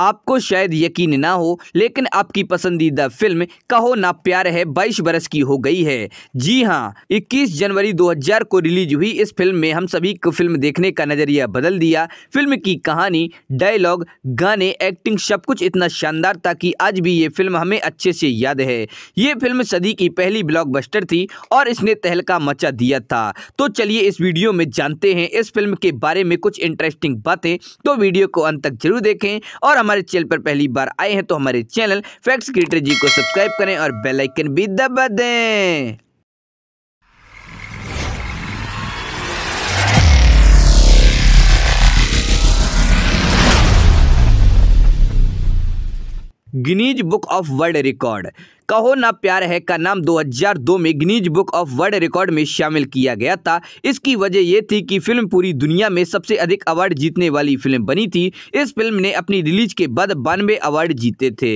आपको शायद यकीन ना हो लेकिन आपकी पसंदीदा फिल्म कहो ना प्यार है बाईस बरस की हो गई है जी हाँ इक्कीस जनवरी 2000 को रिलीज हुई इस फिल्म में हम सभी को फिल्म देखने का नजरिया बदल दिया फिल्म की कहानी डायलॉग गाने एक्टिंग सब कुछ इतना शानदार था कि आज भी ये फिल्म हमें अच्छे से याद है ये फिल्म सदी की पहली ब्लॉकबस्टर थी और इसने तहलका मचा दिया था तो चलिए इस वीडियो में जानते हैं इस फिल्म के बारे में कुछ इंटरेस्टिंग बातें तो वीडियो को अंत तक जरूर देखें और हम हमारे चैनल पर पहली बार आए हैं तो हमारे चैनल फैक्ट्स क्रिएटर जी को सब्सक्राइब करें और बेलाइकन भी दबा दें Guinness book of world record Kaho Naa Pyaar Hai का नाम 2002 में Guinness book of world record में शामिल किया गया था इसकी वजह यह थी कि फिल्म पूरी दुनिया में सबसे अधिक अवार्ड जीतने वाली फिल्म बनी थी इस फिल्म ने अपनी रिलीज के बाद बानवे अवार्ड जीते थे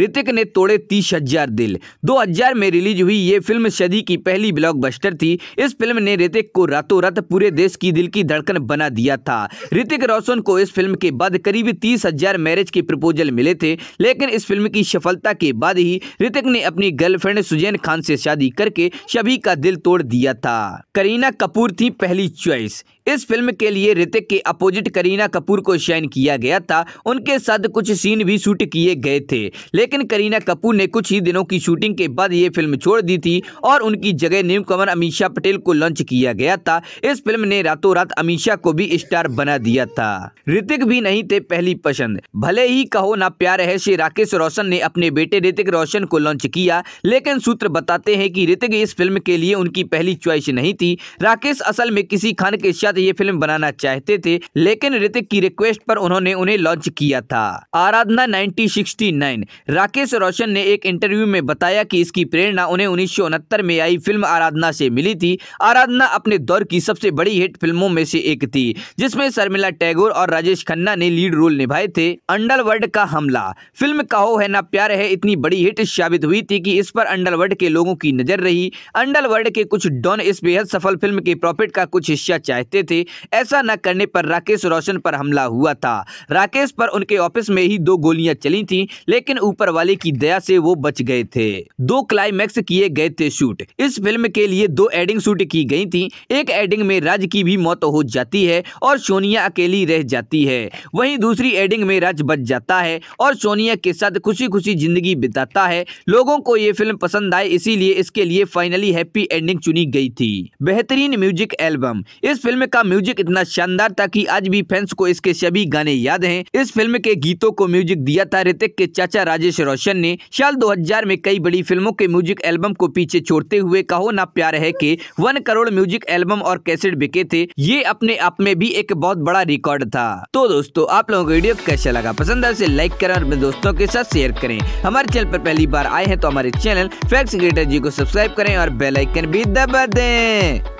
ऋतिक ने तोड़े तीस हजार दिल 2000 में रिलीज हुई ये फिल्म सदी की पहली ब्लॉकबस्टर थी इस फिल्म ने ऋतिक को रातों रात पूरे देश की दिल की धड़कन बना दिया था ऋतिक रोशन को इस फिल्म के बाद करीब तीस हजार मैरिज के प्रपोजल मिले थे लेकिन इस फिल्म की सफलता के बाद ही ऋतिक ने ने अपनी गर्लफ्रेंड सुजैन खान से शादी करके सभी का दिल तोड़ दिया था करीना कपूर थी पहली चॉइस इस फिल्म के लिए ऋतिक के अपोजिट करीना कपूर को शाइन किया गया था उनके साथ कुछ सीन भी शूट किए गए थे लेकिन करीना कपूर ने कुछ ही दिनों की शूटिंग के बाद ये फिल्म छोड़ दी थी और उनकी जगह नीम कंवर अमीषा पटेल को लॉन्च किया गया था इस फिल्म ने रातों रात अमीशा को भी स्टार बना दिया था ऋतिक भी नहीं थे पहली पसंद भले ही कहो ना प्यार है से राकेश रोशन ने अपने बेटे ऋतिक रोशन को लॉन्च किया लेकिन सूत्र बताते हैं कि ऋतिक इस फिल्म के लिए उनकी पहली च्वाइस नहीं थी राकेश असल में किसी खान के साथ ये फिल्म बनाना चाहते थे लेकिन ऋतिक की रिक्वेस्ट पर उन्होंने उन्हें लॉन्च किया था आराधना 1969 राकेश रोशन ने एक इंटरव्यू में बताया कि इसकी प्रेरणा उन्हें उन्नीस में आई फिल्म आराधना से मिली थी आराधना अपने दौर की सबसे बड़ी हिट फिल्मों में से एक थी जिसमें शर्मिला टैगोर और राजेश खन्ना ने लीड रोल निभाए थे अंडरवर्ल्ड का हमला फिल्म कहो है ना प्यार है इतनी बड़ी हिट साबित हुई थी कि इस पर अंडरवर्ल्ड के लोगों की नजर रही अंडरवर्ल्ड के कुछ डॉन इस बेहद सफल फिल्म के प्रॉफिट का कुछ हिस्सा चाहते थे ऐसा न करने पर राकेश रोशन पर हमला हुआ था राकेश पर उनके ऑफिस में ही दो गोलियां चली थी लेकिन ऊपर वाले की दया से वो बच गए थे दो क्लाइमैक्स किए गए थे शूट इस फिल्म के लिए दो एडिंग शूट की गई थी एक एडिंग में राज की भी मौत हो जाती है और सोनिया अकेली रह जाती है वही दूसरी एडिंग में राज बच जाता है और सोनिया के साथ खुशी खुशी जिंदगी बिताता है लोगों को ये फिल्म पसंद आए इसीलिए इसके लिए फाइनली हैप्पी एंडिंग चुनी गई थी बेहतरीन म्यूजिक एल्बम इस फिल्म का म्यूजिक इतना शानदार था कि आज भी फैंस को इसके सभी गाने याद हैं इस फिल्म के गीतों को म्यूजिक दिया था ऋतिक के चाचा राजेश रोशन ने साल 2000 में कई बड़ी फिल्मों के म्यूजिक एल्बम को पीछे छोड़ते हुए कहो ना प्यार है के वन करोड़ म्यूजिक एल्बम और कैसेट बिके थे ये अपने आप में भी एक बहुत बड़ा रिकॉर्ड था तो दोस्तों आप लोगों को वीडियो कैसा लगा पसंद है तो लाइक करें और अपने दोस्तों के साथ शेयर करें हमारे चैनल पर पहली बार आए हैं तो हमारे चैनल फैक्स ग्रेटर जी को सब्सक्राइब करें और बेलाइकन भी दबा दें